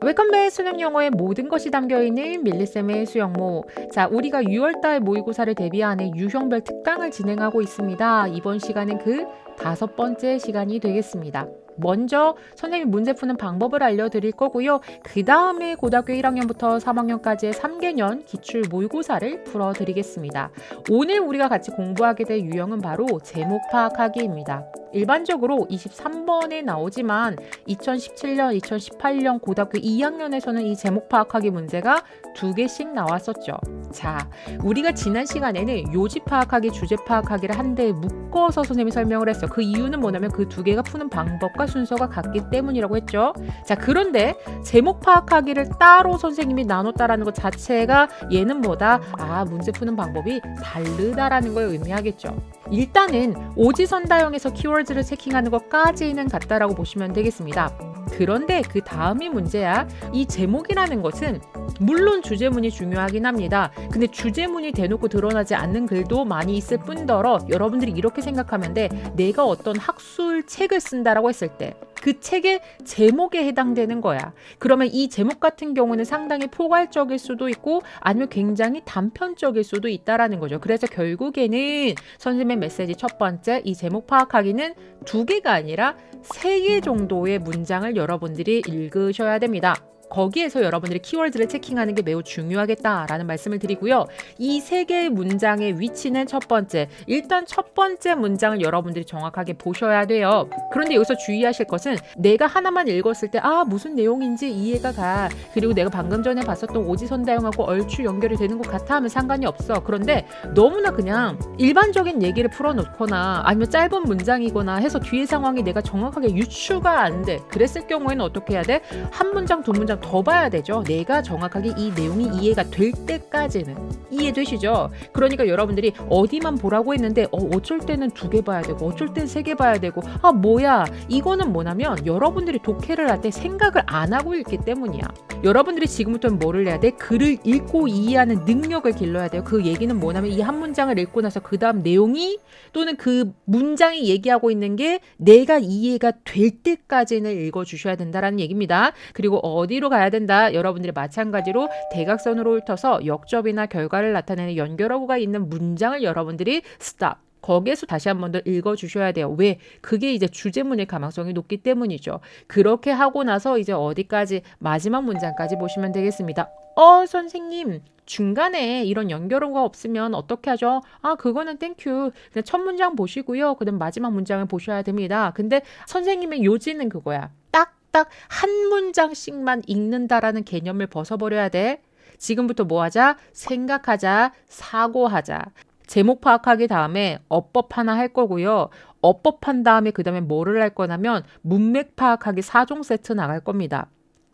웰컴베의 수능 영어의 모든 것이 담겨있는 밀리쌤의 수영모. 자, 우리가 6월달 모의고사를 대비하는 유형별 특강을 진행하고 있습니다. 이번 시간은 그 다섯 번째 시간이 되겠습니다. 먼저 선생님이 문제 푸는 방법을 알려드릴 거고요. 그 다음에 고등학교 1학년부터 3학년까지의 3개년 기출 모의고사를 풀어드리겠습니다. 오늘 우리가 같이 공부하게 될 유형은 바로 제목 파악하기입니다. 일반적으로 23번에 나오지만 2017년, 2018년 고등학교 2학년에서는 이 제목 파악하기 문제가 두 개씩 나왔었죠. 자, 우리가 지난 시간에는 요지 파악하기, 주제 파악하기를 한데 묶어서 선생님이 설명을 했어. 그 이유는 뭐냐면 그 두 개가 푸는 방법과 순서가 같기 때문이라고 했죠. 자, 그런데 제목 파악하기를 따로 선생님이 나눴다라는 것 자체가 얘는 뭐다? 아, 문제 푸는 방법이 다르다라는 걸 의미하겠죠. 일단은 오지선다형에서 키워드를 체킹하는 것까지는 같다라고 보시면 되겠습니다. 그런데 그 다음이 문제야. 이 제목이라는 것은 물론 주제문이 중요하긴 합니다. 근데 주제문이 대놓고 드러나지 않는 글도 많이 있을 뿐더러 여러분들이 이렇게 생각하면 돼. 내가 어떤 학술 책을 쓴다라고 했을 때그 책의 제목에 해당되는 거야. 그러면 이 제목 같은 경우는 상당히 포괄적일 수도 있고 아니면 굉장히 단편적일 수도 있다라는 거죠. 그래서 결국에는 선생님의 메시지 첫 번째 이 제목 파악하기는 두 개가 아니라 세 개 정도의 문장을 여러분들이 읽으셔야 됩니다. 거기에서 여러분들이 키워드를 체킹하는 게 매우 중요하겠다라는 말씀을 드리고요. 이 세 개의 문장의 위치는 첫 번째, 일단 첫 번째 문장을 여러분들이 정확하게 보셔야 돼요. 그런데 여기서 주의하실 것은 내가 하나만 읽었을 때 아, 무슨 내용인지 이해가 가. 그리고 내가 방금 전에 봤었던 오지선다형하고 얼추 연결이 되는 것 같아 하면 상관이 없어. 그런데 너무나 그냥 일반적인 얘기를 풀어놓거나 아니면 짧은 문장이거나 해서 뒤의 상황이 내가 정확하게 유추가 안 돼. 그랬을 경우에는 어떻게 해야 돼? 한 문장, 두 문장 직접 더 봐야 되죠. 내가 정확하게 이 내용이 이해가 될 때까지는 이해되시죠? 그러니까 여러분들이 어디만 보라고 했는데 어, 어쩔 때는 두 개 봐야 되고 어쩔 땐 세 개 봐야 되고 아 뭐야 이거는 뭐냐면 여러분들이 독해를 할 때 생각을 안 하고 있기 때문이야. 여러분들이 지금부터는 뭐를 해야 돼? 글을 읽고 이해하는 능력을 길러야 돼요. 그 얘기는 뭐냐면 이 한 문장을 읽고 나서 그 다음 내용이 또는 그 문장이 얘기하고 있는 게 내가 이해가 될 때까지는 읽어주셔야 된다라는 얘기입니다. 그리고 어디로 이쪽로 가야 된다. 여러분들이 마찬가지로 대각선으로 훑어서 역접이나 결과를 나타내는 연결어구가 있는 문장을 여러분들이 스탑 거기에서 다시 한 번 더 읽어주셔야 돼요. 왜? 그게 이제 주제문일 가능성이 높기 때문이죠. 그렇게 하고 나서 이제 어디까지 마지막 문장까지 보시면 되겠습니다. 어 선생님 중간에 이런 연결어가 없으면 어떻게 하죠? 아 그거는 땡큐 그냥 첫 문장 보시고요. 그다음 마지막 문장을 보셔야 됩니다. 근데 선생님의 요지는 그거야. 딱한 문장씩만 읽는다라는 개념을 벗어버려야 돼. 지금부터 뭐 하자? 생각하자, 사고하자. 제목 파악하기 다음에 어법 하나 할 거고요. 어법한 다음에 그 다음에 뭐를 할 거냐면 문맥 파악하기 4종 세트 나갈 겁니다.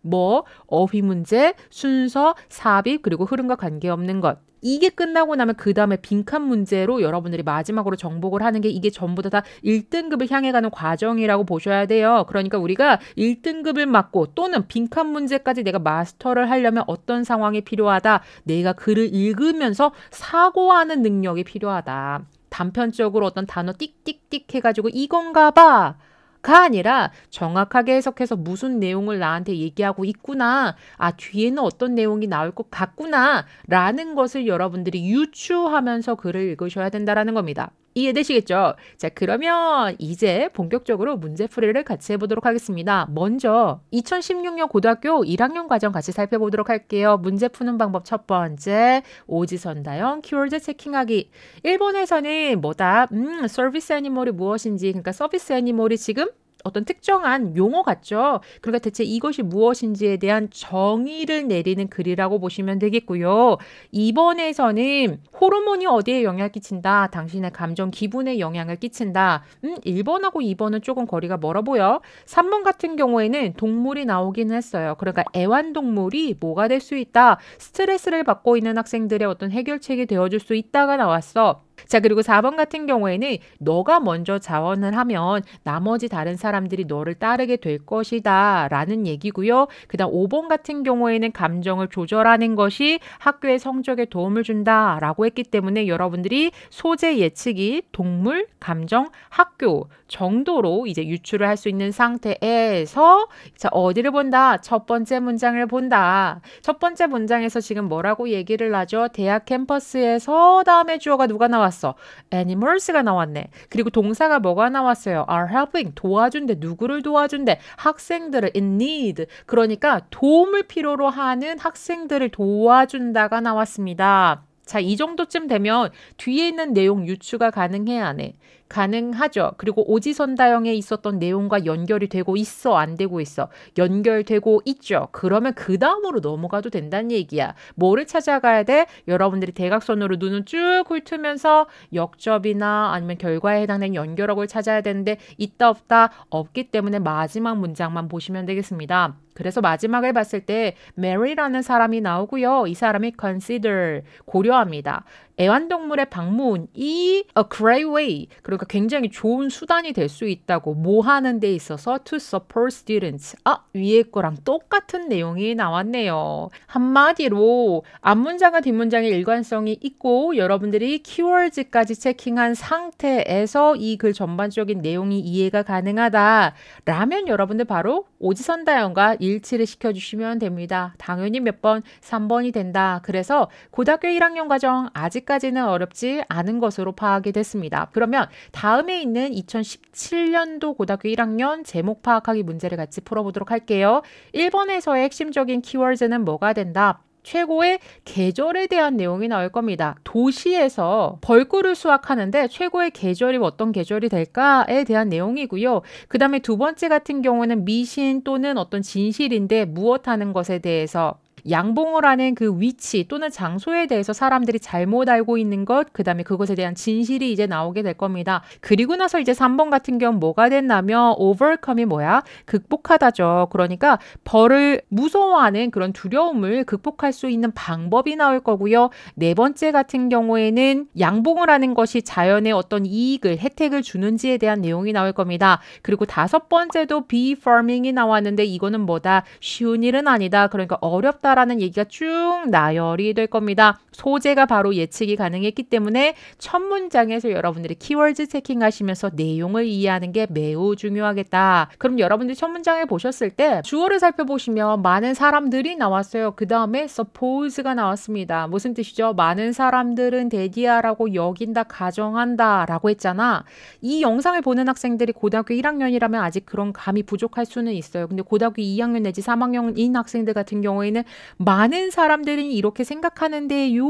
뭐, 어휘 문제, 순서, 삽입, 그리고 흐름과 관계없는 것. 이게 끝나고 나면 그 다음에 빈칸 문제로 여러분들이 마지막으로 정복을 하는 게 이게 전부 다, 다 1등급을 향해 가는 과정이라고 보셔야 돼요. 그러니까 우리가 1등급을 맞고 또는 빈칸 문제까지 내가 마스터를 하려면 어떤 상황이 필요하다. 내가 글을 읽으면서 사고하는 능력이 필요하다. 단편적으로 어떤 단어 띡띡띡 해가지고 이건가 봐. 가 아니라 정확하게 해석해서 무슨 내용을 나한테 얘기하고 있구나. 아, 뒤에는 어떤 내용이 나올 것 같구나. 라는 것을 여러분들이 유추하면서 글을 읽으셔야 된다라는 겁니다. 이해되시겠죠? 자, 그러면 이제 본격적으로 문제풀이를 같이 해보도록 하겠습니다. 먼저 2016년 고등학교 1학년 과정 같이 살펴보도록 할게요. 문제 푸는 방법 첫 번째, 오지선다형 키워드 체킹하기. 일본에서는 뭐다? 음, 서비스 애니멀이 무엇인지, 그러니까 서비스 애니멀이 지금 어떤 특정한 용어 같죠. 그러니까 대체 이것이 무엇인지에 대한 정의를 내리는 글이라고 보시면 되겠고요. 2번에서는 호르몬이 어디에 영향을 끼친다. 당신의 감정 기분에 영향을 끼친다. 음, 1번하고 2번은 조금 거리가 멀어 보여. 3번 같은 경우에는 동물이 나오긴 했어요. 그러니까 애완동물이 뭐가 될 수 있다. 스트레스를 받고 있는 학생들의 어떤 해결책이 되어줄 수 있다가 나왔어. 자, 그리고 4번 같은 경우에는 너가 먼저 자원을 하면 나머지 다른 사람들이 너를 따르게 될 것이다 라는 얘기고요. 그 다음 5번 같은 경우에는 감정을 조절하는 것이 학교의 성적에 도움을 준다 라고 했기 때문에 여러분들이 소재 예측이 동물, 감정, 학교 정도로 이제 유출을할 수 있는 상태에서 자, 어디를 본다? 첫 번째 문장을 본다. 첫 번째 문장에서 지금 뭐라고 얘기를 하죠? 대학 캠퍼스에서 다음에 주어가 누가 나와 나왔어? animals가 나왔네. 그리고 동사가 뭐가 나왔어요? are helping 도와준대. 누구를 도와준대? 학생들을 in need. 그러니까 도움을 필요로 하는 학생들을 도와준다가 나왔습니다. 자, 이 정도쯤 되면 뒤에 있는 내용 유추가 가능해 안 해? 가능하죠. 그리고 오지선다형에 있었던 내용과 연결이 되고 있어 안 되고 있어. 연결되고 있죠. 그러면 그 다음으로 넘어가도 된다는 얘기야. 뭐를 찾아가야 돼? 여러분들이 대각선으로 눈을 쭉 훑으면서 역접이나 아니면 결과에 해당된 연결어를 찾아야 되는데 있다 없다 없기 때문에 마지막 문장만 보시면 되겠습니다. 그래서 마지막을 봤을 때 mary라는 사람이 나오고요. 이 사람이 consider 고려합니다. 애완동물의 방문이 a great way 그러니까 굉장히 좋은 수단이 될 수 있다고 뭐 하는 데 있어서 to support students 아 위에 거랑 똑같은 내용이 나왔네요 한마디로 앞문장과 뒷문장의 일관성이 있고 여러분들이 키워드까지 체킹한 상태에서 이 글 전반적인 내용이 이해가 가능하다 라면 여러분들 바로 오지선 다형과 일치를 시켜주시면 됩니다 당연히 몇번 3번이 된다 그래서 고등학교 1학년 과정 아직 아직까지는 어렵지 않은 것으로 파악이 됐습니다. 그러면 다음에 있는 2017년도 고등학교 1학년 제목 파악하기 문제를 같이 풀어보도록 할게요. 1번에서의 핵심적인 키워드는 뭐가 된다? 최고의 계절에 대한 내용이 나올 겁니다. 도시에서 벌꿀을 수확하는데 최고의 계절이 어떤 계절이 될까에 대한 내용이고요. 그 다음에 두 번째 같은 경우는 미신 또는 어떤 진실인데 무엇하는 것에 대해서 양봉호라는그 위치 또는 장소에 대해서 사람들이 잘못 알고 있는 것, 그 다음에 그것에 대한 진실이 이제 나오게 될 겁니다. 그리고 나서 이제 3번 같은 경우 뭐가 됐나면 overcome이 뭐야? 극복하다죠. 그러니까 벌을 무서워하는 그런 두려움을 극복할 수 있는 방법이 나올 거고요. 네 번째 같은 경우에는 양봉호라는 것이 자연의 어떤 이익을, 혜택을 주는지에 대한 내용이 나올 겁니다. 그리고 다섯 번째도 be farming이 나왔는데 이거는 뭐다? 쉬운 일은 아니다. 그러니까 어렵다 했다라는 얘기가 쭉 나열이 될 겁니다. 소재가 바로 예측이 가능했기 때문에 첫 문장에서 여러분들이 키워드 체킹하시면서 내용을 이해하는 게 매우 중요하겠다. 그럼 여러분들이 첫 문장을 보셨을 때 주어를 살펴보시면 많은 사람들이 나왔어요. 그 다음에 suppose가 나왔습니다. 무슨 뜻이죠? 많은 사람들은 대디아라고 여긴다, 가정한다 라고 했잖아. 이 영상을 보는 학생들이 고등학교 1학년이라면 아직 그런 감이 부족할 수는 있어요. 근데 고등학교 2학년 내지 3학년인 학생들 같은 경우에는 많은 사람들이 이렇게 생각하는데요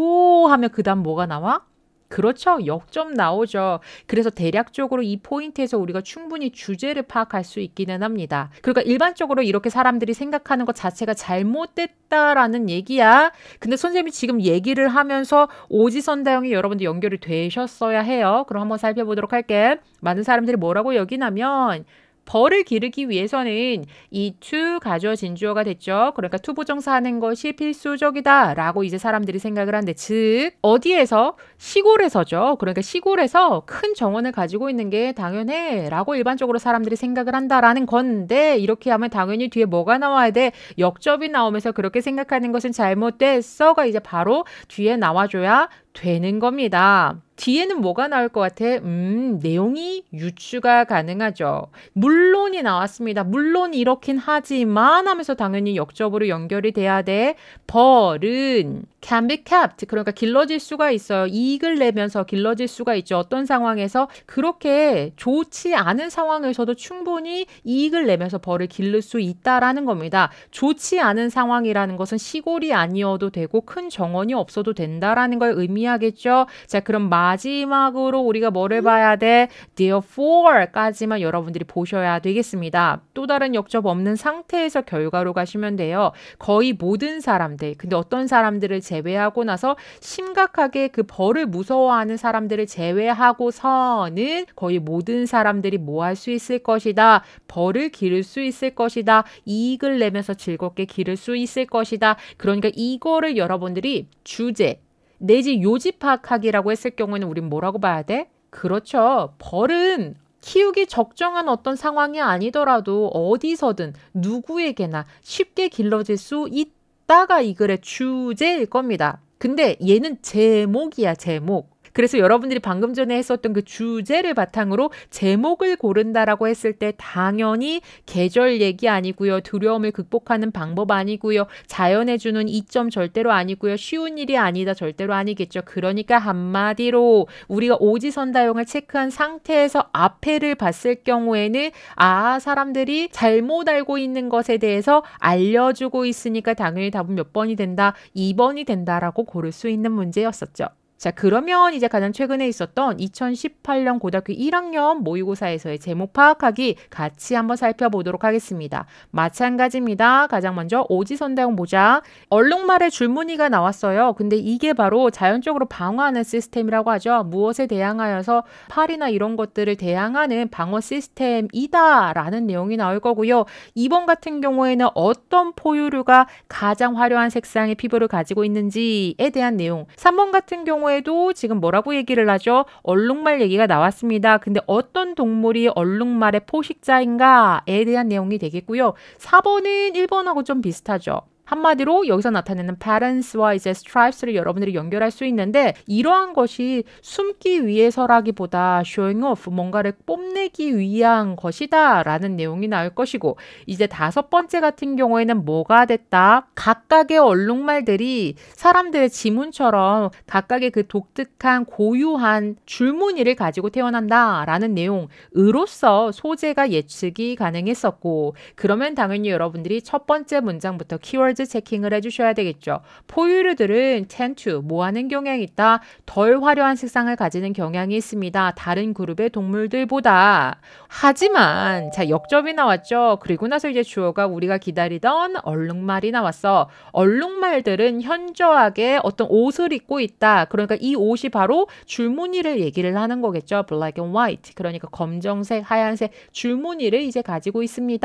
하면 그 다음 뭐가 나와? 그렇죠. 역점 나오죠. 그래서 대략적으로 이 포인트에서 우리가 충분히 주제를 파악할 수 있기는 합니다. 그러니까 일반적으로 이렇게 사람들이 생각하는 것 자체가 잘못됐다라는 얘기야. 근데 선생님이 지금 얘기를 하면서 오지선다형이 여러분들 연결이 되셨어야 해요. 그럼 한번 살펴보도록 할게. 많은 사람들이 뭐라고 여기냐면 벌을 기르기 위해서는 이 투 가져 진주어가 됐죠. 그러니까 투부정사하는 것이 필수적이다라고 이제 사람들이 생각을 하는데 즉 어디에서 시골에서죠. 그러니까 시골에서 큰 정원을 가지고 있는 게 당연해라고 일반적으로 사람들이 생각을 한다라는 건데 이렇게 하면 당연히 뒤에 뭐가 나와야 돼 역접이 나오면서 그렇게 생각하는 것은 잘못됐어가 이제 바로 뒤에 나와줘야 되는 겁니다. 뒤에는 뭐가 나올 것 같아? 음, 내용이 유추가 가능하죠. 물론이 나왔습니다. 물론 이렇긴 하지만 하면서 당연히 역접으로 연결이 돼야 돼. 벌은 can be kept. 그러니까 길러질 수가 있어요. 이익을 내면서 길러질 수가 있죠. 어떤 상황에서 그렇게 좋지 않은 상황에서도 충분히 이익을 내면서 벌을 길를 수 있다라는 겁니다. 좋지 않은 상황이라는 것은 시골이 아니어도 되고 큰 정원이 없어도 된다라는 걸 의미 의미하겠죠. 자, 그럼 마지막으로 우리가 뭐를 음. 봐야 돼? t h e r f o r 까지만 여러분들이 보셔야 되겠습니다. 또 다른 역접 없는 상태에서 결과로 가시면 돼요. 거의 모든 사람들, 근데 어떤 사람들을 제외하고 나서 심각하게 그 벌을 무서워하는 사람들을 제외하고서는 거의 모든 사람들이 뭐 할 수 있을 것이다. 벌을 기를 수 있을 것이다. 이익을 내면서 즐겁게 기를 수 있을 것이다. 그러니까 이거를 여러분들이 주제, 내지 요지파악하기라고 했을 경우에는 우린 뭐라고 봐야 돼? 그렇죠. 벌은 키우기 적정한 어떤 상황이 아니더라도 어디서든 누구에게나 쉽게 길러질 수 있다가 이 글의 주제일 겁니다. 근데 얘는 제목이야, 제목. 그래서 여러분들이 방금 전에 했었던 그 주제를 바탕으로 제목을 고른다라고 했을 때 당연히 계절 얘기 아니고요. 두려움을 극복하는 방법 아니고요. 자연에 주는 이점 절대로 아니고요. 쉬운 일이 아니다. 절대로 아니겠죠. 그러니까 한마디로 우리가 오지선다용을 체크한 상태에서 앞에를 봤을 경우에는 아, 사람들이 잘못 알고 있는 것에 대해서 알려주고 있으니까 당연히 답은 몇 번이 된다. 2번이 된다라고 고를 수 있는 문제였었죠. 자, 그러면 이제 가장 최근에 있었던 2018년 고등학교 1학년 모의고사에서의 제목 파악하기 같이 한번 살펴보도록 하겠습니다. 마찬가지입니다. 가장 먼저 오지선다형 보자 얼룩말의 줄무늬가 나왔어요. 근데 이게 바로 자연적으로 방어하는 시스템이라고 하죠. 무엇에 대항하여서 팔이나 이런 것들을 대항하는 방어 시스템이다라는 내용이 나올 거고요. 2번 같은 경우에는 어떤 포유류가 가장 화려한 색상의 피부를 가지고 있는지에 대한 내용. 3번 같은 경우 경우에도 지금 뭐라고 얘기를 하죠? 얼룩말 얘기가 나왔습니다. 근데 어떤 동물이 얼룩말의 포식자인가에 대한 내용이 되겠고요. 4번은 1번하고 좀 비슷하죠. 한마디로 여기서 나타내는 patterns와 이제 stripes를 여러분들이 연결할 수 있는데 이러한 것이 숨기 위해서라기보다 showing off 뭔가를 뽐내기 위한 것이다 라는 내용이 나올 것이고 이제 다섯 번째 같은 경우에는 뭐가 됐다 각각의 얼룩말들이 사람들의 지문처럼 각각의 그 독특한 고유한 줄무늬를 가지고 태어난다 라는 내용으로서 소재가 예측이 가능했었고 그러면 당연히 여러분들이 첫 번째 문장부터 키워드 w o r 체킹을 해주셔야 되겠죠. 포유류들은 t e n 뭐 하는 경향이 있다. 덜 화려한 색상을 가지는 경향이 있습니다. 다른 그룹의 동물들보다. 하지만, 자, 역접이 나왔죠. 그리고 나서 이제 주어가 우리가 기다리던 얼룩말이 나왔어. 얼룩말들은 현저하게 어떤 옷을 입고 있다. 그러니까 이 옷이 바로 줄무늬를 얘기를 하는 거겠죠. black and white. 그러니까 검정색, 하얀색 줄무늬를 이제 가지고 있습니다.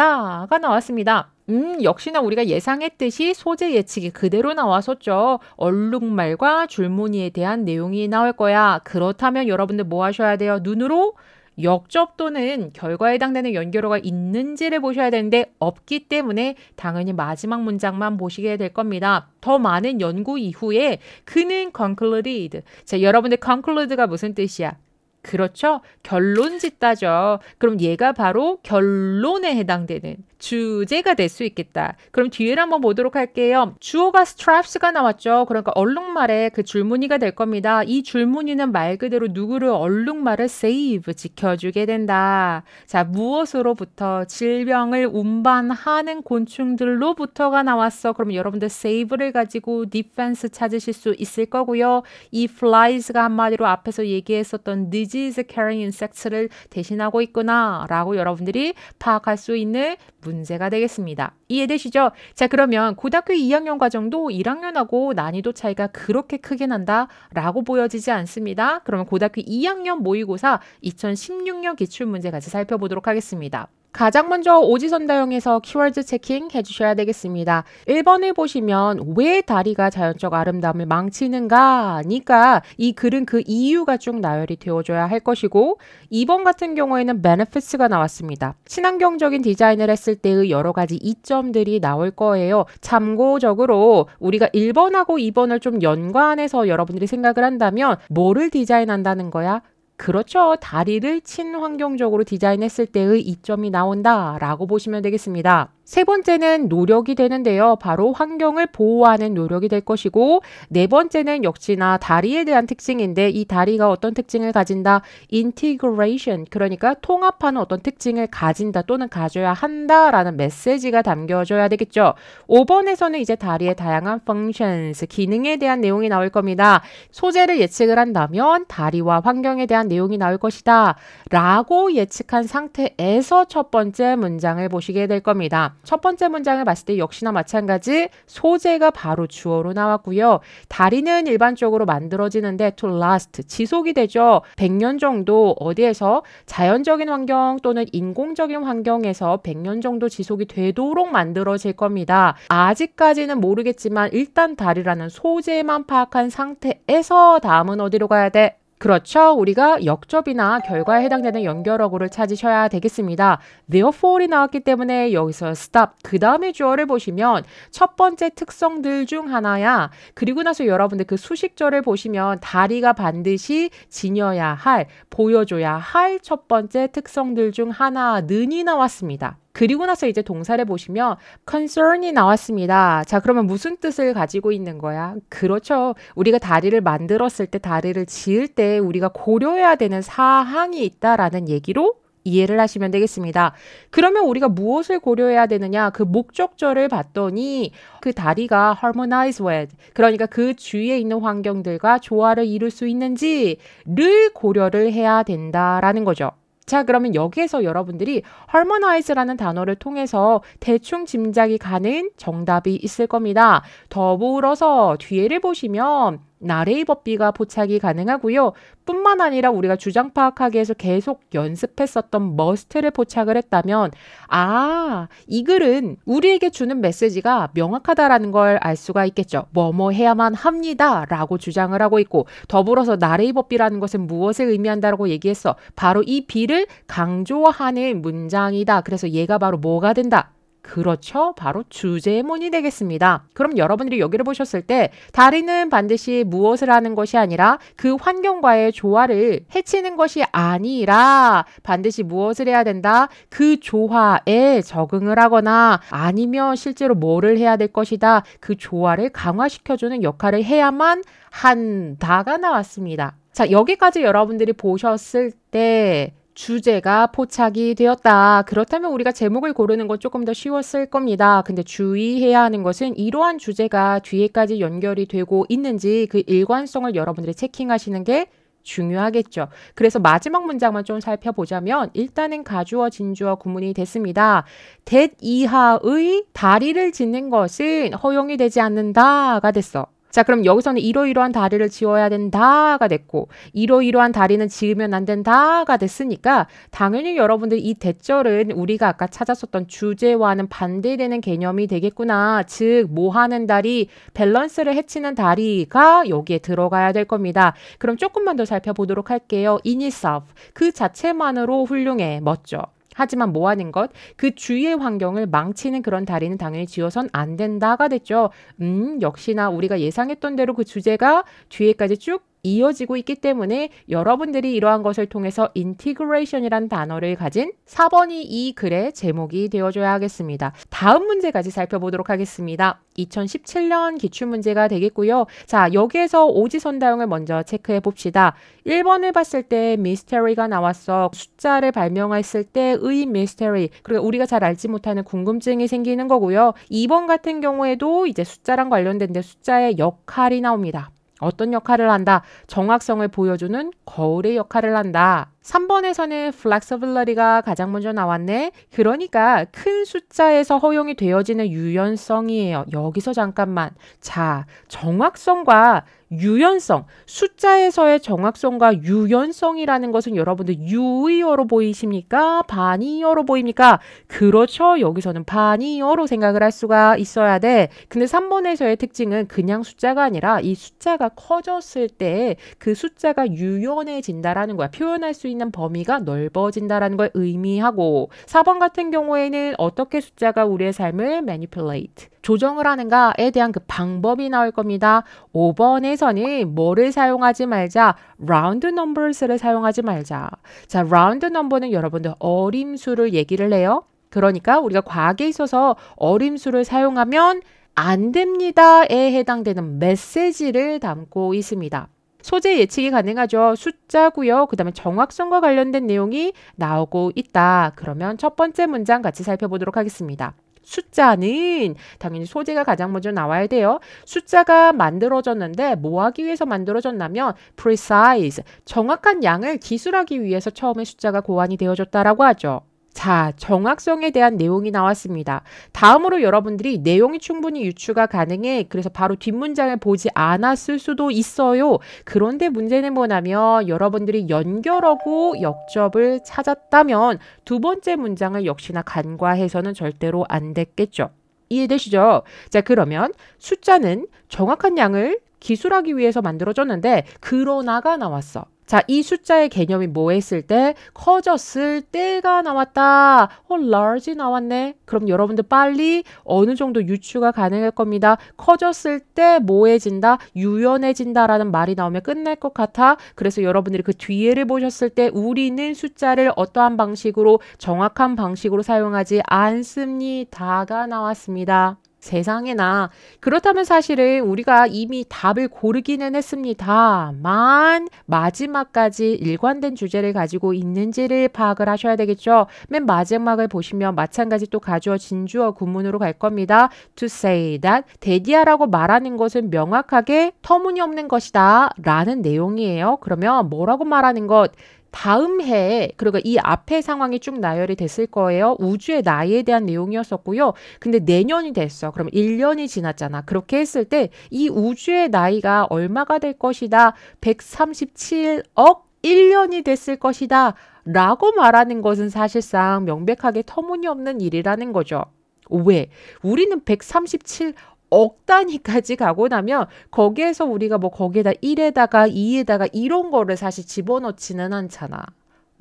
가 나왔습니다. 음, 역시나 우리가 예상했듯이 소재 예측이 그대로 나왔었죠. 얼룩말과 줄무늬에 대한 내용이 나올 거야. 그렇다면 여러분들 뭐 하셔야 돼요? 눈으로 역접 또는 결과에 해당되는 연결어가 있는지를 보셔야 되는데 없기 때문에 당연히 마지막 문장만 보시게 될 겁니다. 더 많은 연구 이후에 그는 concluded. 자, 여러분들 conclude가 무슨 뜻이야? 그렇죠? 결론 짓다죠. 그럼 얘가 바로 결론에 해당되는 주제가 될 수 있겠다. 그럼 뒤에를 한번 보도록 할게요. 주어가 stripes가 나왔죠. 그러니까 얼룩말의 그 줄무늬가 될 겁니다. 이 줄무늬는 말 그대로 누구를 얼룩말을 save 지켜주게 된다. 자, 무엇으로부터 질병을 운반하는 곤충들로부터가 나왔어. 그럼 여러분들 save를 가지고 defense 찾으실 수 있을 거고요. 이 flies가 한마디로 앞에서 얘기했었던 disease carrying insects를 대신하고 있구나라고 여러분들이 파악할 수 있는 문제가 되겠습니다. 이해되시죠? 자, 그러면 고등학교 2학년 과정도 1학년하고 난이도 차이가 그렇게 크게 난다라고 보여지지 않습니다. 그러면 고등학교 2학년 모의고사 2016년 기출문제 같이 살펴보도록 하겠습니다. 가장 먼저 오지선다형에서 키워드 체킹 해주셔야 되겠습니다. 1번을 보시면 왜 다리가 자연적 아름다움을 망치는가 니까 이 글은 그 이유가 쭉 나열이 되어줘야 할 것이고 2번 같은 경우에는 benefits가 나왔습니다. 친환경적인 디자인을 했을 때의 여러 가지 이점들이 나올 거예요. 참고적으로 우리가 1번하고 2번을 좀 연관해서 여러분들이 생각을 한다면 뭐를 디자인한다는 거야? 그렇죠. 다리를 친환경적으로 디자인했을 때의 이점이 나온다라고 보시면 되겠습니다. 세 번째는 노력이 되는데요. 바로 환경을 보호하는 노력이 될 것이고 네 번째는 역시나 다리에 대한 특징인데 이 다리가 어떤 특징을 가진다? integration 그러니까 통합하는 어떤 특징을 가진다 또는 가져야 한다라는 메시지가 담겨져야 되겠죠. 5번에서는 이제 다리의 다양한 functions 기능에 대한 내용이 나올 겁니다. 소재를 예측을 한다면 다리와 환경에 대한 내용이 나올 것이다 라고 예측한 상태에서 첫 번째 문장을 보시게 될 겁니다. 첫 번째 문장을 봤을 때 역시나 마찬가지 소재가 바로 주어로 나왔고요. 다리는 일반적으로 만들어지는데 to last 지속이 되죠. 100년 정도 어디에서 자연적인 환경 또는 인공적인 환경에서 100년 정도 지속이 되도록 만들어질 겁니다. 아직까지는 모르겠지만 일단 다리라는 소재만 파악한 상태에서 다음은 어디로 가야 돼? 그렇죠. 우리가 역접이나 결과에 해당되는 연결어구를 찾으셔야 되겠습니다. Therefore이 나왔기 때문에 여기서 stop. 그 다음에 주어를 보시면 첫 번째 특성들 중 하나야. 그리고 나서 여러분들 그 수식절을 보시면 다리가 반드시 지녀야 할, 보여줘야 할 첫 번째 특성들 중 하나 는이 나왔습니다. 그리고 나서 이제 동사를 보시면 concern이 나왔습니다. 자, 그러면 무슨 뜻을 가지고 있는 거야? 그렇죠. 우리가 다리를 만들었을 때 다리를 지을 때 우리가 고려해야 되는 사항이 있다라는 얘기로 이해를 하시면 되겠습니다. 그러면 우리가 무엇을 고려해야 되느냐? 그 목적절을 봤더니 그 다리가 harmonize with 그러니까 그 주위에 있는 환경들과 조화를 이룰 수 있는지를 고려를 해야 된다라는 거죠. 자, 그러면 여기에서 여러분들이 harmonize라는 단어를 통해서 대충 짐작이 가는 정답이 있을 겁니다. 더불어서 뒤에를 보시면 나레이버비가 포착이 가능하고요. 뿐만 아니라 우리가 주장 파악하기 위해서 계속 연습했었던 머스트를 포착을 했다면 아, 이 글은 우리에게 주는 메시지가 명확하다라는 걸 알 수가 있겠죠. 뭐뭐 해야만 합니다라고 주장을 하고 있고 더불어서 나레이버비라는 것은 무엇을 의미한다라고 얘기했어. 바로 이 비를 강조하는 문장이다. 그래서 얘가 바로 뭐가 된다? 그렇죠. 바로 주제문이 되겠습니다. 그럼 여러분들이 여기를 보셨을 때 다리는 반드시 무엇을 하는 것이 아니라 그 환경과의 조화를 해치는 것이 아니라 반드시 무엇을 해야 된다? 그 조화에 적응을 하거나 아니면 실제로 뭐를 해야 될 것이다. 그 조화를 강화시켜주는 역할을 해야만 한다가 나왔습니다. 자, 여기까지 여러분들이 보셨을 때 주제가 포착이 되었다. 그렇다면 우리가 제목을 고르는 건 조금 더 쉬웠을 겁니다. 근데 주의해야 하는 것은 이러한 주제가 뒤에까지 연결이 되고 있는지 그 일관성을 여러분들이 체킹하시는 게 중요하겠죠. 그래서 마지막 문장만 좀 살펴보자면 일단은 가주어 진주어 구문이 됐습니다. 대 이하의 다리를 짓는 것은 허용이 되지 않는다가 됐어. 자, 그럼 여기서는 이러이러한 다리를 지어야 된다가 됐고, 이러이러한 다리는 지으면 안 된다가 됐으니까, 당연히 여러분들 이 대절은 우리가 아까 찾았었던 주제와는 반대되는 개념이 되겠구나. 즉, 뭐 하는 다리, 밸런스를 해치는 다리가 여기에 들어가야 될 겁니다. 그럼 조금만 더 살펴보도록 할게요. in itself. 그 자체만으로 훌륭해. 멋져. 하지만 뭐하는 것? 그 주위의 환경을 망치는 그런 다리는 당연히 지어선 안 된다가 됐죠. 음, 역시나 우리가 예상했던 대로 그 주제가 뒤에까지 쭉 이어지고 있기 때문에 여러분들이 이러한 것을 통해서 i n t e g r a t i o n 이란 단어를 가진 4번이 이 글의 제목이 되어줘야 하겠습니다. 다음 문제까지 살펴보도록 하겠습니다. 2017년 기출문제가 되겠고요. 자, 여기에서 오지선다형을 먼저 체크해 봅시다. 1번을 봤을 때 m y s t e r y 가 나왔어. 숫자를 발명했을 때의 미 e r y 그리고 우리가 잘 알지 못하는 궁금증이 생기는 거고요. 2번 같은 경우에도 이제 숫자랑 관련된 데 숫자의 역할이 나옵니다. 어떤 역할을 한다. 정확성을 보여주는 거울의 역할을 한다. 3번에서는 flexibility가 가장 먼저 나왔네. 그러니까 큰 숫자에서 허용이 되어지는 유연성이에요. 여기서 잠깐만. 자, 정확성과 유연성, 숫자에서의 정확성과 유연성이라는 것은 여러분들 유의어로 보이십니까? 반의어로 보입니까? 그렇죠. 여기서는 반의어로 생각을 할 수가 있어야 돼. 근데 3번에서의 특징은 그냥 숫자가 아니라 이 숫자가 커졌을 때 그 숫자가 유연해진다라는 거야. 표현할 수 있는 범위가 넓어진다라는 걸 의미하고 4번 같은 경우에는 어떻게 숫자가 우리의 삶을 manipulate 조정을 하는가에 대한 그 방법이 나올 겁니다. 5번에서는 뭐를 사용하지 말자? 라운드 넘버스를 사용하지 말자. 자, 라운드 넘버는 여러분들 어림수를 얘기를 해요. 그러니까 우리가 과학에 있어서 어림수를 사용하면 안 됩니다에 해당되는 메시지를 담고 있습니다. 소재 예측이 가능하죠. 숫자고요. 그 다음에 정확성과 관련된 내용이 나오고 있다. 그러면 첫 번째 문장 같이 살펴보도록 하겠습니다. 숫자는 당연히 소재가 가장 먼저 나와야 돼요. 숫자가 만들어졌는데 뭐 하기 위해서 만들어졌냐면 precise, 정확한 양을 기술하기 위해서 처음에 숫자가 고안이 되어졌다라고 하죠. 자, 정확성에 대한 내용이 나왔습니다. 다음으로 여러분들이 내용이 충분히 유추가 가능해. 그래서 바로 뒷문장을 보지 않았을 수도 있어요. 그런데 문제는 뭐냐면 여러분들이 연결하고 역접을 찾았다면 두 번째 문장을 역시나 간과해서는 절대로 안 됐겠죠. 이해되시죠? 자, 그러면 숫자는 정확한 양을 기술하기 위해서 만들어졌는데 그러나가 나왔어. 자, 이 숫자의 개념이 뭐 했을 때? 커졌을 때가 나왔다. 어, large 나왔네. 그럼 여러분들 빨리 어느 정도 유추가 가능할 겁니다. 커졌을 때 뭐해진다? 유연해진다라는 말이 나오면 끝날 것 같아. 그래서 여러분들이 그 뒤에를 보셨을 때 우리는 숫자를 어떠한 방식으로 정확한 방식으로 사용하지 않습니다가 나왔습니다. 세상에나 그렇다면 사실은 우리가 이미 답을 고르기는 했습니다만 마지막까지 일관된 주제를 가지고 있는지를 파악을 하셔야 되겠죠. 맨 마지막을 보시면 마찬가지 또 가주어 진주어 구문으로 갈 겁니다. To say that 대디아라고 말하는 것은 명확하게 터무니없는 것이다 라는 내용이에요. 그러면 뭐라고 말하는 것? 다음 해에 그러니까 이 앞에 상황이 쭉 나열이 됐을 거예요. 우주의 나이에 대한 내용이었었고요. 근데 내년이 됐어. 그럼 1년이 지났잖아. 그렇게 했을 때 이 우주의 나이가 얼마가 될 것이다. 137억 1년이 됐을 것이다. 라고 말하는 것은 사실상 명백하게 터무니없는 일이라는 거죠. 왜? 우리는 137억 단위까지 가고 나면 거기에서 우리가 뭐 거기에다 1에다가 2에다가 이런 거를 사실 집어넣지는 않잖아.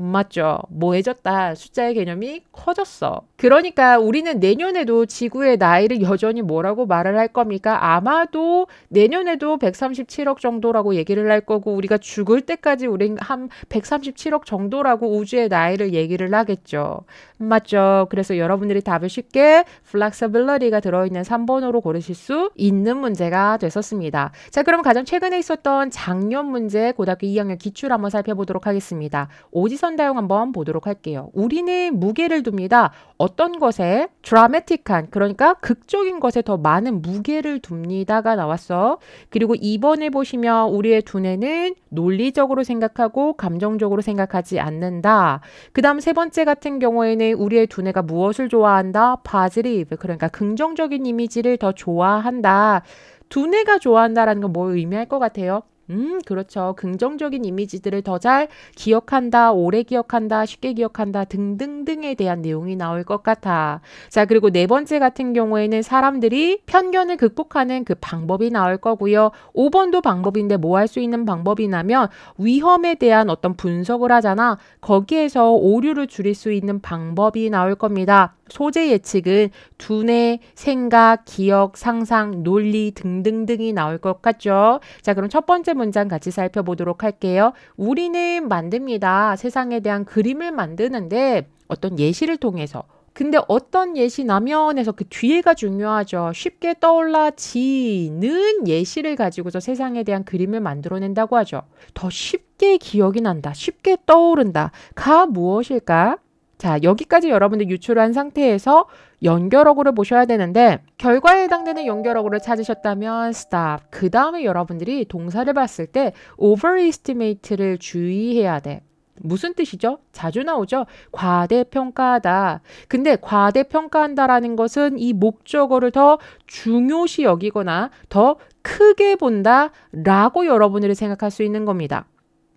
맞죠. 뭐해졌다. 숫자의 개념이 커졌어. 그러니까 우리는 내년에도 지구의 나이를 여전히 뭐라고 말을 할 겁니까? 아마도 내년에도 137억 정도라고 얘기를 할 거고 우리가 죽을 때까지 우린 한 137억 정도라고 우주의 나이를 얘기를 하겠죠. 맞죠. 그래서 여러분들이 답을 쉽게 flexibility가 들어있는 3번으로 고르실 수 있는 문제가 됐었습니다. 자, 그럼 가장 최근에 있었던 작년 문제 고등학교 2학년 기출 한번 살펴보도록 하겠습니다. 오지선 선다용 한번 보도록 할게요. 우리는 무게를 둡니다. 어떤 것에 드라마틱한 그러니까 극적인 것에 더 많은 무게를 둡니다가 나왔어. 그리고 2번을 보시면 우리의 두뇌는 논리적으로 생각하고 감정적으로 생각하지 않는다. 그다음 세 번째 같은 경우에는 우리의 두뇌가 무엇을 좋아한다? positive 그러니까 긍정적인 이미지를 더 좋아한다. 두뇌가 좋아한다라는 건뭘 의미할 것 같아요? 음, 그렇죠. 긍정적인 이미지들을 더 잘 기억한다, 오래 기억한다, 쉽게 기억한다 등등등에 대한 내용이 나올 것 같아. 자, 그리고 네 번째 같은 경우에는 사람들이 편견을 극복하는 그 방법이 나올 거고요. 5번도 방법인데 뭐 할 수 있는 방법이냐면 위험에 대한 어떤 분석을 하잖아. 거기에서 오류를 줄일 수 있는 방법이 나올 겁니다. 소재 예측은 두뇌, 생각, 기억, 상상, 논리 등등등이 나올 것 같죠. 자, 그럼 첫 번째 문장 같이 살펴보도록 할게요. 우리는 만듭니다. 세상에 대한 그림을 만드는데 어떤 예시를 통해서 근데 어떤 예시라면에서 그 뒤에가 중요하죠. 쉽게 떠올라지는 예시를 가지고서 세상에 대한 그림을 만들어낸다고 하죠. 더 쉽게 기억이 난다. 쉽게 떠오른다. 가 무엇일까? 자, 여기까지 여러분들 유출한 상태에서 연결어구를 보셔야 되는데 결과에 해당되는 연결어구를 찾으셨다면 stop. 그 다음에 여러분들이 동사를 봤을 때 overestimate를 주의해야 돼. 무슨 뜻이죠? 자주 나오죠? 과대평가하다. 근데 과대평가한다라는 것은 이 목적어를 더 중요시 여기거나 더 크게 본다 라고 여러분들이 생각할 수 있는 겁니다.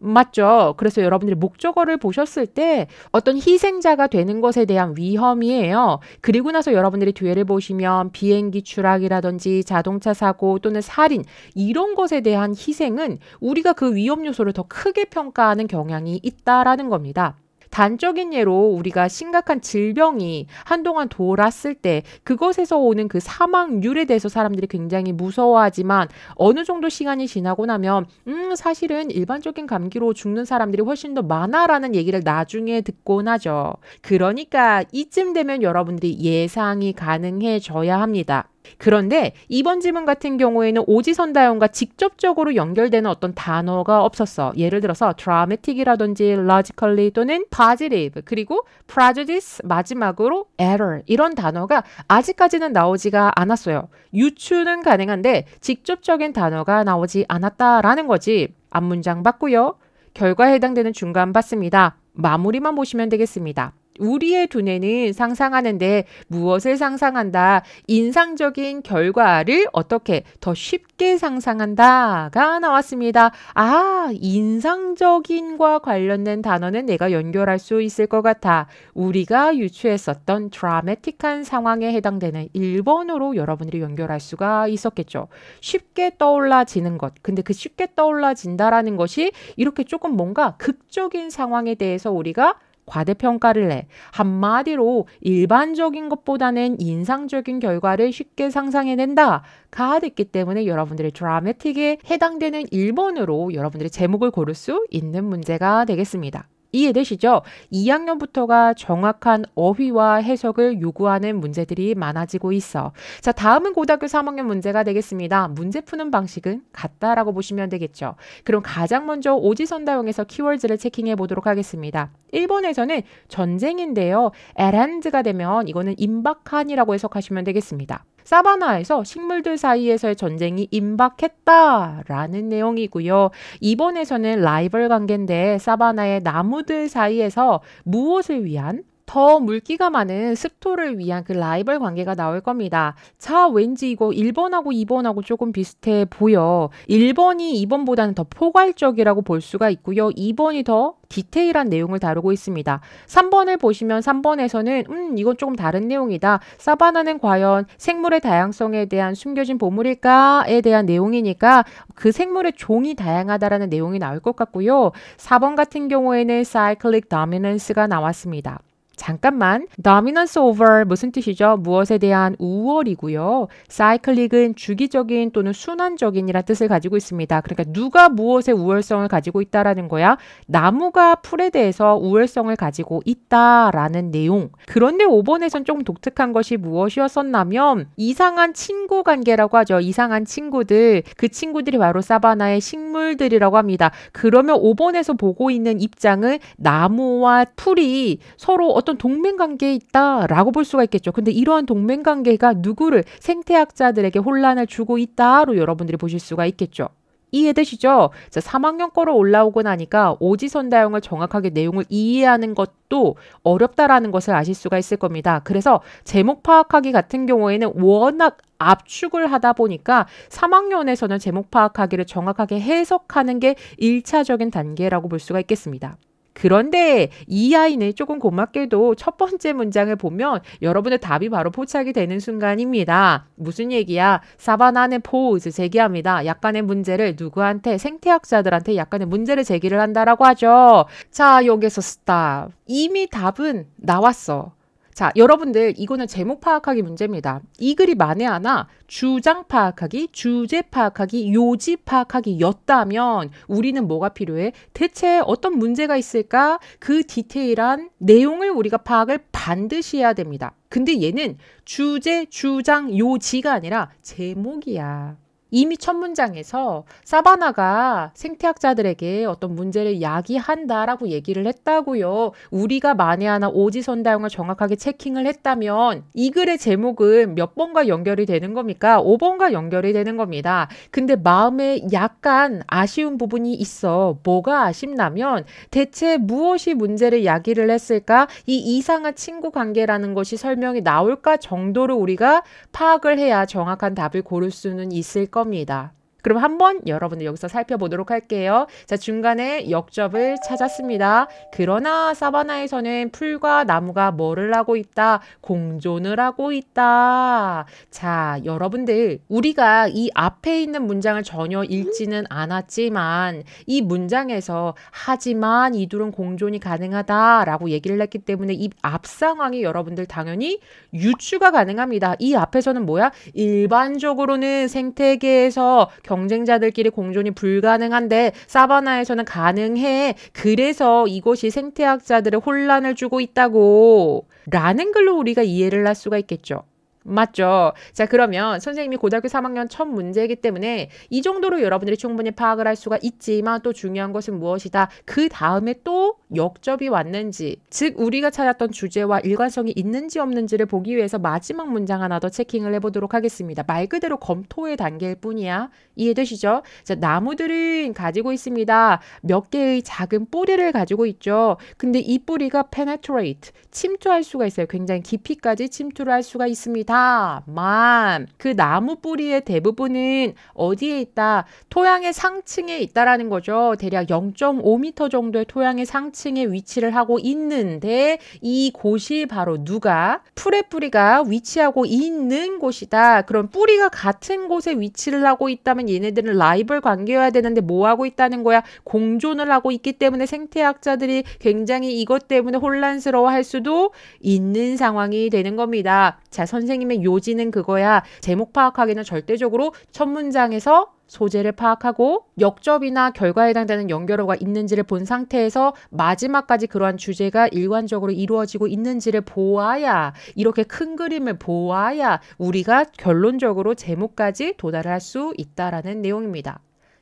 맞죠. 그래서 여러분들이 목적어를 보셨을 때 어떤 희생자가 되는 것에 대한 위험이에요. 그리고 나서 여러분들이 뒤에를 보시면 비행기 추락이라든지 자동차 사고 또는 살인 이런 것에 대한 희생은 우리가 그 위험 요소를 더 크게 평가하는 경향이 있다라는 겁니다. 단적인 예로 우리가 심각한 질병이 한동안 돌았을 때 그것에서 오는 그 사망률에 대해서 사람들이 굉장히 무서워하지만 어느 정도 시간이 지나고 나면 음 사실은 일반적인 감기로 죽는 사람들이 훨씬 더 많아라는 얘기를 나중에 듣곤 하죠. 그러니까 이쯤 되면 여러분들이 예상이 가능해져야 합니다. 그런데 이번 지문 같은 경우에는 오지선다형과 직접적으로 연결되는 어떤 단어가 없었어. 예를 들어서 dramatic이라든지 logically 또는 positive 그리고 prejudice 마지막으로 error 이런 단어가 아직까지는 나오지가 않았어요. 유추는 가능한데 직접적인 단어가 나오지 않았다라는 거지. 앞문장 봤고요. 결과에 해당되는 중간 봤습니다. 마무리만 보시면 되겠습니다. 우리의 두뇌는 상상하는데 무엇을 상상한다, 인상적인 결과를 어떻게 더 쉽게 상상한다가 나왔습니다. 아, 인상적인과 관련된 단어는 내가 연결할 수 있을 것 같아. 우리가 유추했었던 드라마틱한 상황에 해당되는 1번으로 여러분들이 연결할 수가 있었겠죠. 쉽게 떠올라지는 것. 근데 그 쉽게 떠올라진다라는 것이 이렇게 조금 뭔가 극적인 상황에 대해서 우리가 과대평가를 해 한마디로 일반적인 것보다는 인상적인 결과를 쉽게 상상해낸다 가 됐기 때문에 여러분들의 드라마틱에 해당되는 1번으로 여러분들의 제목을 고를 수 있는 문제가 되겠습니다. 이해되시죠? 2학년부터가 정확한 어휘와 해석을 요구하는 문제들이 많아지고 있어. 자, 다음은 고등학교 3학년 문제가 되겠습니다. 문제 푸는 방식은 같다라고 보시면 되겠죠. 그럼 가장 먼저 오지선다형에서 키워즈를 체킹해 보도록 하겠습니다. 1번에서는 전쟁인데요. 에란즈가 되면 이거는 임박한이라고 해석하시면 되겠습니다. 사바나에서 식물들 사이에서의 전쟁이 임박했다라는 내용이고요. 이번에서는 라이벌 관계인데 사바나의 나무들 사이에서 무엇을 위한 더 물기가 많은 습토를 위한 그 라이벌 관계가 나올 겁니다. 자, 왠지 이거 1번하고 2번하고 조금 비슷해 보여. 1번이 2번보다는 더 포괄적이라고 볼 수가 있고요. 2번이 더 디테일한 내용을 다루고 있습니다. 3번을 보시면 3번에서는 음 이건 조금 다른 내용이다. 사바나는 과연 생물의 다양성에 대한 숨겨진 보물일까에 대한 내용이니까 그 생물의 종이 다양하다라는 내용이 나올 것 같고요. 4번 같은 경우에는 사이클릭 다미넌스가 나왔습니다. 잠깐만. dominance over 무슨 뜻이죠? 무엇에 대한 우월이고요. cyclic은 주기적인 또는 순환적인이라 뜻을 가지고 있습니다. 그러니까 누가 무엇의 우월성을 가지고 있다라는 거야? 나무가 풀에 대해서 우월성을 가지고 있다라는 내용. 그런데 5번에선 조금 독특한 것이 무엇이었었냐면 이상한 친구 관계라고 하죠. 이상한 친구들. 그 친구들이 바로 사바나의 식물들이라고 합니다. 그러면 5번에서 보고 있는 입장은 나무와 풀이 서로 어떤 어떤 동맹 관계에 있다라고 볼 수가 있겠죠. 근데 이러한 동맹 관계가 누구를 생태학자들에게 혼란을 주고 있다로 여러분들이 보실 수가 있겠죠. 이해되시죠? 자, 3학년 거로 올라오고 나니까 오지선다형을 정확하게 내용을 이해하는 것도 어렵다라는 것을 아실 수가 있을 겁니다. 그래서 제목 파악하기 같은 경우에는 워낙 압축을 하다 보니까 3학년에서는 제목 파악하기를 정확하게 해석하는 게 1차적인 단계라고 볼 수가 있겠습니다. 그런데 이 아이는 조금 고맙게도 첫 번째 문장을 보면 여러분의 답이 바로 포착이 되는 순간입니다. 무슨 얘기야? 사바나는 포즈 제기합니다. 약간의 문제를 누구한테 생태학자들한테 약간의 문제를 제기를 한다라고 하죠. 자, 여기서 스탑. 이미 답은 나왔어. 자, 여러분들 이거는 제목 파악하기 문제입니다. 이 글이 만에 하나 주장 파악하기, 주제 파악하기, 요지 파악하기였다면 우리는 뭐가 필요해? 대체 어떤 문제가 있을까? 그 디테일한 내용을 우리가 파악을 반드시 해야 됩니다. 근데 얘는 주제, 주장, 요지가 아니라 제목이야. 이미 첫 문장에서 사바나가 생태학자들에게 어떤 문제를 야기한다라고 얘기를 했다고요. 우리가 만에 하나 오지선다형을 정확하게 체킹을 했다면 이 글의 제목은 몇 번과 연결이 되는 겁니까? 5번과 연결이 되는 겁니다. 근데 마음에 약간 아쉬운 부분이 있어. 뭐가 아쉽냐면 대체 무엇이 문제를 야기를 했을까? 이 이상한 친구 관계라는 것이 설명이 나올까 정도로 우리가 파악을 해야 정확한 답을 고를 수는 있을 까 겁니다. 그럼 한번 여러분들 여기서 살펴보도록 할게요. 자, 중간에 역접을 찾았습니다. 그러나 사바나에서는 풀과 나무가 뭐를 하고 있다? 공존을 하고 있다. 자, 여러분들, 우리가 이 앞에 있는 문장을 전혀 읽지는 않았지만, 이 문장에서 하지만 이 둘은 공존이 가능하다라고 얘기를 했기 때문에 이 앞 상황이 여러분들 당연히 유추가 가능합니다. 이 앞에서는 뭐야? 일반적으로는 생태계에서 경쟁자들끼리 공존이 불가능한데 사바나에서는 가능해. 그래서 이곳이 생태학자들의 혼란을 주고 있다고. 라는 글로 우리가 이해를 할 수가 있겠죠. 맞죠? 자, 그러면 선생님이 고등학교 3학년 첫 문제이기 때문에 이 정도로 여러분들이 충분히 파악을 할 수가 있지만 또 중요한 것은 무엇이다? 그 다음에 또 역접이 왔는지, 즉 우리가 찾았던 주제와 일관성이 있는지 없는지를 보기 위해서 마지막 문장 하나 더 체킹을 해보도록 하겠습니다. 말 그대로 검토의 단계일 뿐이야. 이해되시죠? 자, 나무들은 가지고 있습니다. 몇 개의 작은 뿌리를 가지고 있죠. 근데 이 뿌리가 penetrate, 침투할 수가 있어요. 굉장히 깊이까지 침투를 할 수가 있습니다. 다만 그 나무 뿌리의 대부분은 어디에 있다? 토양의 상층에 있다라는 거죠. 대략 0.5m 정도의 토양의 상층에 위치를 하고 있는데 이 곳이 바로 누가 풀의 뿌리가 위치하고 있는 곳이다. 그럼 뿌리가 같은 곳에 위치를 하고 있다면 얘네들은 라이벌 관계여야 되는데 뭐 하고 있다는 거야? 공존을 하고 있기 때문에 생태학자들이 굉장히 이것 때문에 혼란스러워할 수도 있는 상황이 되는 겁니다. 자, 선생님 선생님의 요지는 그거야. 제목 파악하기는 절대적으로 첫 문장에서 소재를 파악하고 역접이나 결과에 해당되는 연결어가 있는지를 본 상태에서 마지막까지 그러한 주제가 일관적으로 이루어지고 있는지를 보아야 이렇게 큰 그림을 보아야 우리가 결론적으로 제목까지 도달할 수 있다라는 내용입니다.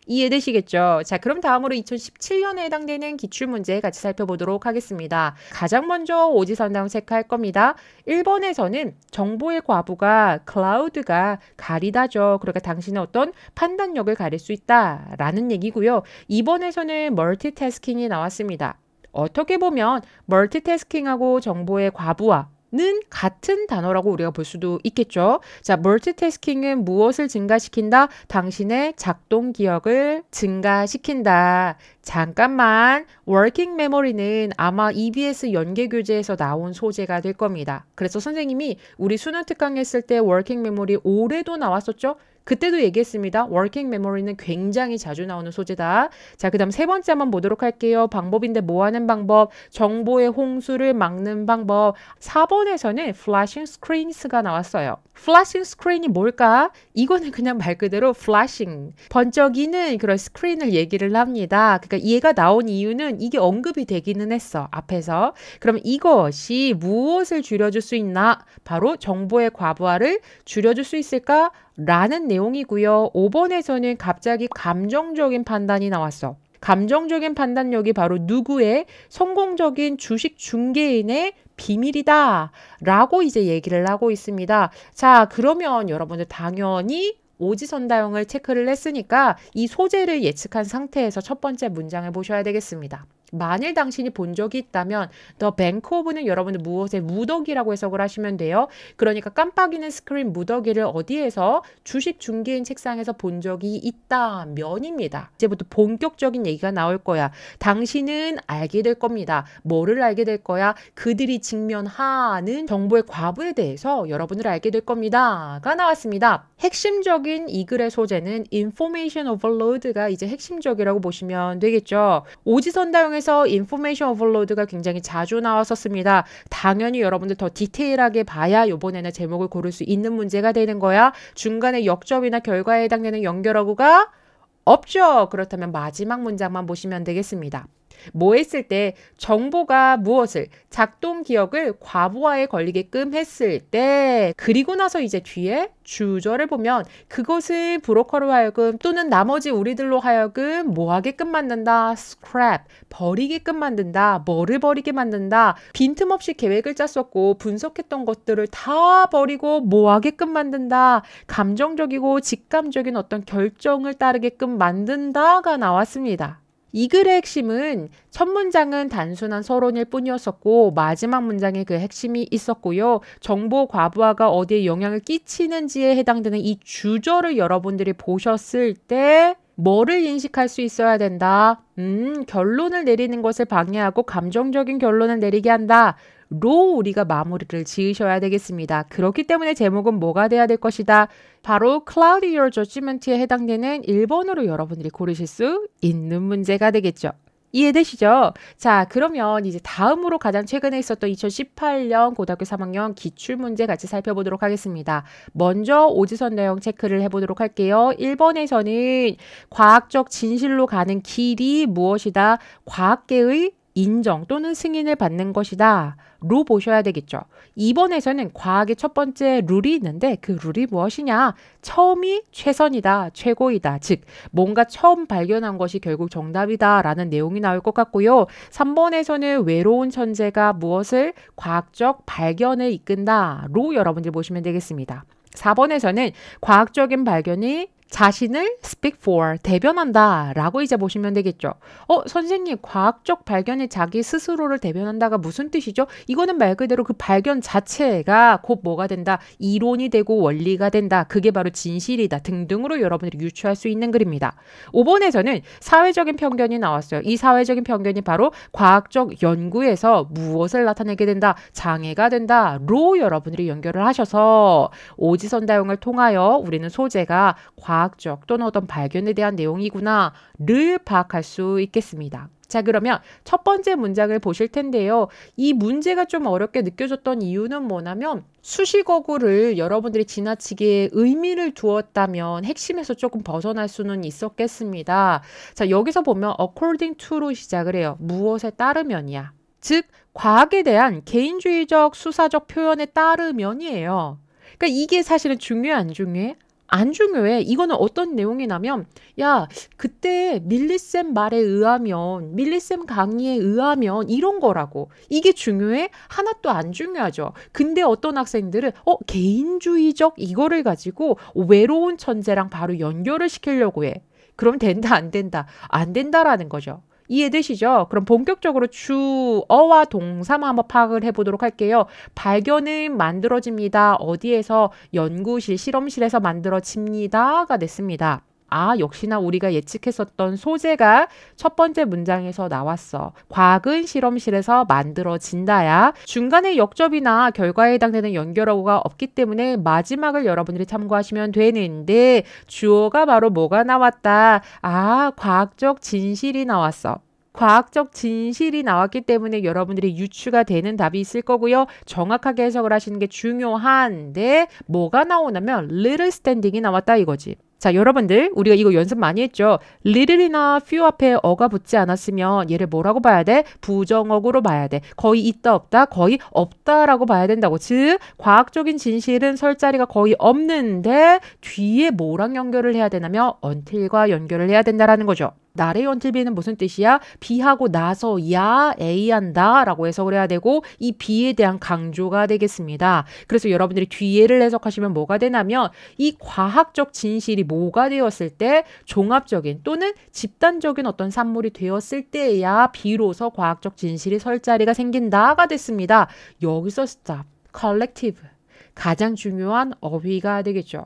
이해되시겠죠? 자, 그럼 다음으로 2017년에 해당되는 기출문제 같이 살펴보도록 하겠습니다. 가장 먼저 오지선다운 체크할 겁니다. 1번에서는 정보의 과부가 클라우드가 가리다죠. 그러니까 당신의 어떤 판단력을 가릴 수 있다라는 얘기고요. 2번에서는 멀티태스킹이 나왔습니다. 어떻게 보면 멀티태스킹하고 정보의 과부와 는 같은 단어라고 우리가 볼 수도 있겠죠. 자, 멀티태스킹은 무엇을 증가시킨다? 당신의 작동 기억을 증가시킨다. 잠깐만, 워킹 메모리는 아마 EBS 연계 교재에서 나온 소재가 될 겁니다. 그래서 선생님이 우리 수능 특강 했을 때 워킹 메모리 올해도 나왔었죠? 그때도 얘기했습니다. 워킹 메모리는 굉장히 자주 나오는 소재다. 자, 그 다음 세 번째 한번 보도록 할게요. 방법인데 뭐 하는 방법? 정보의 홍수를 막는 방법. 4번에서는 flashing screens가 나왔어요. flashing screen이 뭘까? 이거는 그냥 말 그대로 flashing. 번쩍이는 그런 스크린을 얘기를 합니다. 그러니까 얘가 나온 이유는 이게 언급이 되기는 했어. 앞에서. 그럼 이것이 무엇을 줄여줄 수 있나? 바로 정보의 과부하를 줄여줄 수 있을까? 라는 내용이고요. 5번에서는 갑자기 감정적인 판단이 나왔어. 감정적인 판단력이 바로 누구의 성공적인 주식 중개인의 비밀이다. 라고 이제 얘기를 하고 있습니다. 자, 그러면 여러분들 당연히 오지선다형을 체크를 했으니까 이 소재를 예측한 상태에서 첫 번째 문장을 보셔야 되겠습니다. 만일 당신이 본 적이 있다면 The Bank of는 여러분들 무엇의 무더기라고 해석을 하시면 돼요. 그러니까 깜빡이는 스크린 무더기를 어디에서 주식 중개인 책상에서 본 적이 있다면입니다. 이제부터 본격적인 얘기가 나올 거야. 당신은 알게 될 겁니다. 뭐를 알게 될 거야? 그들이 직면하는 정보의 과부에 대해서 여러분을 알게 될 겁니다가 나왔습니다. 핵심적인 이 글의 소재는 Information Overload가 이제 핵심적이라고 보시면 되겠죠. 오지선다용의 방송서 인포메이션 오버로드가 굉장히 자주 나왔었습니다. 당연히 여러분들 더 디테일하게 봐야 요번에는 제목을 고를 수 있는 문제가 되는 거야. 중간에 역점이나 결과에 해당되는 연결어구가 없죠. 그렇다면 마지막 문장만 보시면 되겠습니다. 뭐 했을 때 정보가 무엇을 작동 기억을 과부하에 걸리게끔 했을 때 그리고 나서 이제 뒤에 주저를 보면 그것을 브로커로 하여금 또는 나머지 우리들로 하여금 뭐 하게끔 만든다 scrap 버리게끔 만든다 뭐를 버리게 만든다 빈틈없이 계획을 짰었고 분석했던 것들을 다 버리고 뭐 하게끔 만든다 감정적이고 직감적인 어떤 결정을 따르게끔 만든다가 나왔습니다. 이 글의 핵심은 첫 문장은 단순한 서론일 뿐이었었고 마지막 문장에 그 핵심이 있었고요. 정보 과부하가 어디에 영향을 끼치는지에 해당되는 이 주저를 여러분들이 보셨을 때 뭐를 인식할 수 있어야 된다. 음, 결론을 내리는 것을 방해하고 감정적인 결론을 내리게 한다. 로 우리가 마무리를 지으셔야 되겠습니다. 그렇기 때문에 제목은 뭐가 돼야 될 것이다. 바로 Cloud Your Judgment에 해당되는 1번으로 여러분들이 고르실 수 있는 문제가 되겠죠. 이해되시죠? 자, 그러면 이제 다음으로 가장 최근에 있었던 2018년 고등학교 3학년 기출문제 같이 살펴보도록 하겠습니다. 먼저 오지선 내용 체크를 해보도록 할게요. 1번에서는 과학적 진실로 가는 길이 무엇이다? 과학계의 인정 또는 승인을 받는 것이다. 로 보셔야 되겠죠. 2번에서는 과학의 첫 번째 룰이 있는데 그 룰이 무엇이냐? 처음이 최선이다, 최고이다. 즉, 뭔가 처음 발견한 것이 결국 정답이다. 라는 내용이 나올 것 같고요. 3번에서는 외로운 천재가 무엇을 과학적 발견을 이끈다. 로 여러분들 보시면 되겠습니다. 4번에서는 과학적인 발견이 자신을 speak for, 대변한다 라고 이제 보시면 되겠죠. 어, 선생님, 과학적 발견이 자기 스스로를 대변한다가 무슨 뜻이죠? 이거는 말 그대로 그 발견 자체가 곧 뭐가 된다? 이론이 되고 원리가 된다. 그게 바로 진실이다. 등등으로 여러분들이 유추할 수 있는 글입니다. 5번에서는 사회적인 편견이 나왔어요. 이 사회적인 편견이 바로 과학적 연구에서 무엇을 나타내게 된다? 장애가 된다. 로 여러분들이 연결을 하셔서 오지선 다용을 통하여 우리는 소재가 과 과학적 또는 어떤 발견에 대한 내용이구나를 파악할 수 있겠습니다. 자, 그러면 첫 번째 문장을 보실 텐데요. 이 문제가 좀 어렵게 느껴졌던 이유는 뭐냐면 수식어구를 여러분들이 지나치게 의미를 두었다면 핵심에서 조금 벗어날 수는 있었겠습니다. 자, 여기서 보면 according to로 시작을 해요. 무엇에 따르면이야. 즉, 과학에 대한 개인주의적 수사적 표현에 따르면이에요. 그러니까 이게 사실은 중요해안 중요해? 안 중요해. 이거는 어떤 내용이냐면, 야, 그때 밀리쌤 말에 의하면, 밀리쌤 강의에 의하면, 이런 거라고. 이게 중요해? 하나도 안 중요하죠. 근데 어떤 학생들은, 어, 개인주의적 이거를 가지고 외로운 천재랑 바로 연결을 시키려고 해. 그럼 된다, 안 된다, 안 된다라는 거죠. 이해되시죠? 그럼 본격적으로 주어와 동사만 한번 파악을 해보도록 할게요. 발견은 만들어집니다. 어디에서? 연구실, 실험실에서 만들어집니다가 됐습니다. 아, 역시나 우리가 예측했었던 소재가 첫 번째 문장에서 나왔어. 과학은 실험실에서 만들어진다야. 중간에 역접이나 결과에 해당되는 연결어가 없기 때문에 마지막을 여러분들이 참고하시면 되는데 주어가 바로 뭐가 나왔다. 아, 과학적 진실이 나왔어. 과학적 진실이 나왔기 때문에 여러분들이 유추가 되는 답이 있을 거고요. 정확하게 해석을 하시는 게 중요한데 뭐가 나오냐면 little standing이 나왔다 이거지. 자, 여러분들, 우리가 이거 연습 많이 했죠? little이나 few 앞에 어가 붙지 않았으면 얘를 뭐라고 봐야 돼? 부정어구로 봐야 돼. 거의 있다 없다, 거의 없다라고 봐야 된다고. 즉, 과학적인 진실은 설 자리가 거의 없는데 뒤에 뭐랑 연결을 해야 되냐면 until과 연결을 해야 된다라는 거죠. 나래 연필비는 무슨 뜻이야? 비하고 나서야 A한다라고 해석을 해야 되고 이비에 대한 강조가 되겠습니다. 그래서 여러분들이 뒤에를 해석하시면 뭐가 되냐면 이 과학적 진실이 뭐가 되었을 때 종합적인 또는 집단적인 어떤 산물이 되었을 때야 비로소 과학적 진실이 설 자리가 생긴다가 됐습니다. 여기서 스탑, 컬렉티브 가장 중요한 어휘가 되겠죠.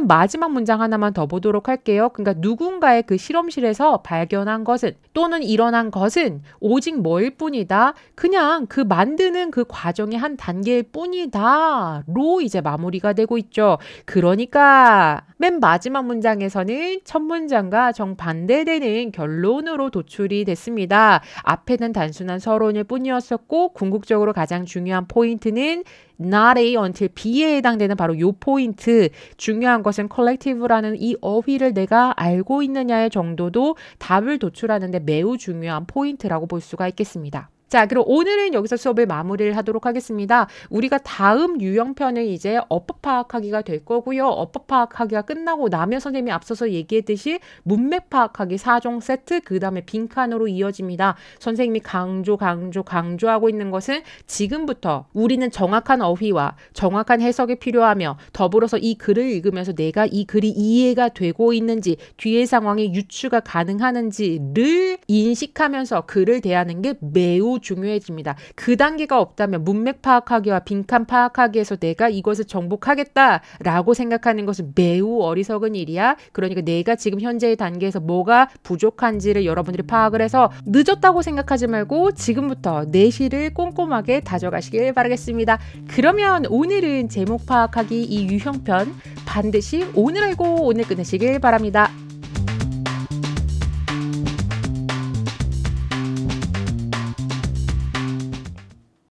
이번엔 마지막 문장 하나만 더 보도록 할게요. 그러니까 누군가의 그 실험실에서 발견한 것은 또는 일어난 것은 오직 뭐일 뿐이다. 그냥 그 만드는 그 과정의 한 단계일 뿐이다. 로 이제 마무리가 되고 있죠. 그러니까 맨 마지막 문장에서는 첫 문장과 정반대되는 결론으로 도출이 됐습니다. 앞에는 단순한 서론일 뿐이었었고 궁극적으로 가장 중요한 포인트는 not A until B에 해당되는 바로 요 포인트 중요한 것은 collective라는 이 어휘를 내가 알고 있느냐의 정도도 답을 도출하는데 매우 중요한 포인트라고 볼 수가 있겠습니다. 자, 그럼 오늘은 여기서 수업을 마무리를 하도록 하겠습니다. 우리가 다음 유형편을 이제 어법 파악하기가 될 거고요. 어법 파악하기가 끝나고 나면 선생님이 앞서서 얘기했듯이 문맥 파악하기 4종 세트, 그 다음에 빈칸으로 이어집니다. 선생님이 강조, 강조, 강조하고 있는 것은 지금부터 우리는 정확한 어휘와 정확한 해석이 필요하며 더불어서 이 글을 읽으면서 내가 이 글이 이해가 되고 있는지 뒤의 상황에 유추가 가능하는지를 인식하면서 글을 대하는 게 매우 중요해집니다. 그 단계가 없다면 문맥 파악하기와 빈칸 파악하기에서 내가 이것을 정복하겠다라고 생각하는 것은 매우 어리석은 일이야. 그러니까 내가 지금 현재의 단계에서 뭐가 부족한지를 여러분들이 파악을 해서 늦었다고 생각하지 말고 지금부터 내실을 꼼꼼하게 다져가시길 바라겠습니다. 그러면 오늘은 제목 파악하기 이 유형편 반드시 오늘 알고 오늘 끝내시길 바랍니다.